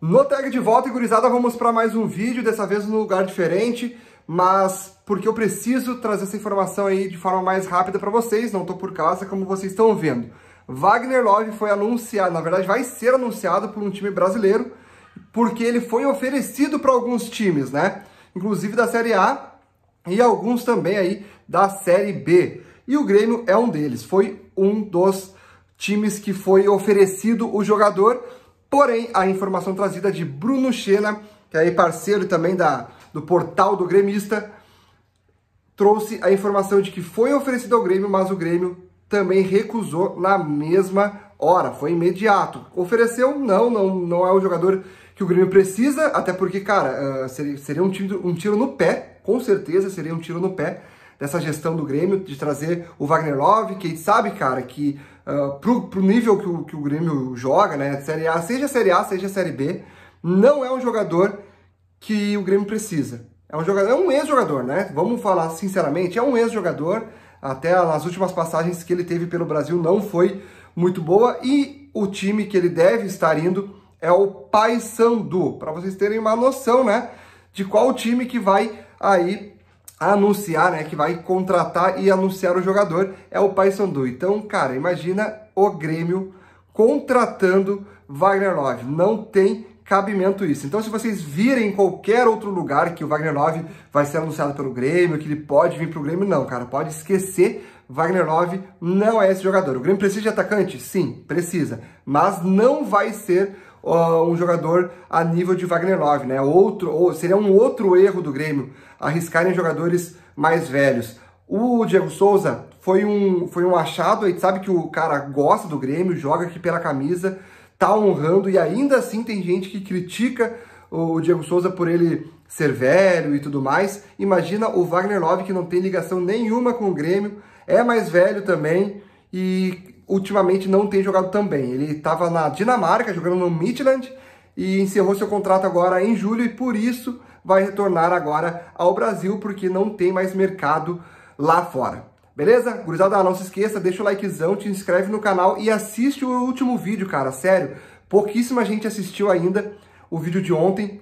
No tag de volta, e gurizada, vamos para mais um vídeo, dessa vez num lugar diferente, mas porque eu preciso trazer essa informação aí de forma mais rápida para vocês, não estou por casa, como vocês estão vendo. Wagner Love foi anunciado, na verdade vai ser anunciado por um time brasileiro, porque ele foi oferecido para alguns times, né? Inclusive da Série A e alguns também aí da Série B. E o Grêmio é um deles, foi um dos times que foi oferecido o jogador, Porém, a informação trazida é de Bruno Xena que é parceiro também da, do portal do gremista, trouxe a informação de que foi oferecido ao Grêmio, mas o Grêmio também recusou na mesma hora, foi imediato. Ofereceu, não, não, não é o jogador que o Grêmio precisa, até porque, cara, eh, seria, seria um, tiro, um tiro no pé, com certeza seria um tiro no pé, dessa gestão do Grêmio, de trazer o Wagner Love, que a gente sabe, cara, que uh, pro, pro nível que o, que o Grêmio joga, né, Série A, seja Série A, seja Série B, não é um jogador que o Grêmio precisa. É um jogador, é um ex-jogador, né? Vamos falar sinceramente, é um ex-jogador. Até nas últimas passagens que ele teve pelo Brasil não foi muito boa e o time que ele deve estar indo é o Paysandu, para vocês terem uma noção, né, de qual time que vai aí anunciar, né, que vai contratar e anunciar o jogador é o Paysandu. Então, cara, imagina o Grêmio contratando Wagner Love. Não tem cabimento isso. Então, se vocês virem qualquer outro lugar que o Wagner Love vai ser anunciado pelo Grêmio, que ele pode vir para o Grêmio, não, cara, pode esquecer. Wagner Love não é esse jogador. O Grêmio precisa de atacante? Sim, precisa. Mas não vai ser uh, um jogador a nível de Wagner Love, né? Outro, ou seria um outro erro do Grêmio arriscarem jogadores mais velhos. O Diego Souza foi um, foi um achado, a gente sabe que o cara gosta do Grêmio, joga aqui pela camisa, tá honrando e ainda assim tem gente que critica o Diego Souza por ele ser velho e tudo mais. Imagina o Wagner Love que não tem ligação nenhuma com o Grêmio, é mais velho também e ultimamente não tem jogado também. Ele estava na Dinamarca, jogando no Midland, e encerrou seu contrato agora em julho e por isso vai retornar agora ao Brasil, porque não tem mais mercado lá fora. Beleza? Gurizada, não se esqueça, deixa o likezão, te inscreve no canal e assiste o último vídeo, cara, sério. Pouquíssima gente assistiu ainda o vídeo de ontem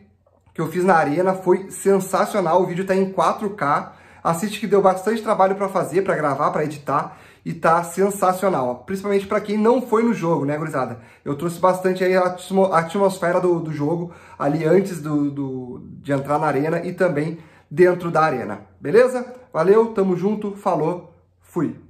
que eu fiz na arena, foi sensacional, o vídeo está em 4K, Assiste que deu bastante trabalho para fazer, para gravar, para editar e tá sensacional, principalmente para quem não foi no jogo, né, gurizada? Eu trouxe bastante aí a atmosfera do, do jogo ali antes do, do, de entrar na arena e também dentro da arena, beleza? Valeu, tamo junto, falou, fui!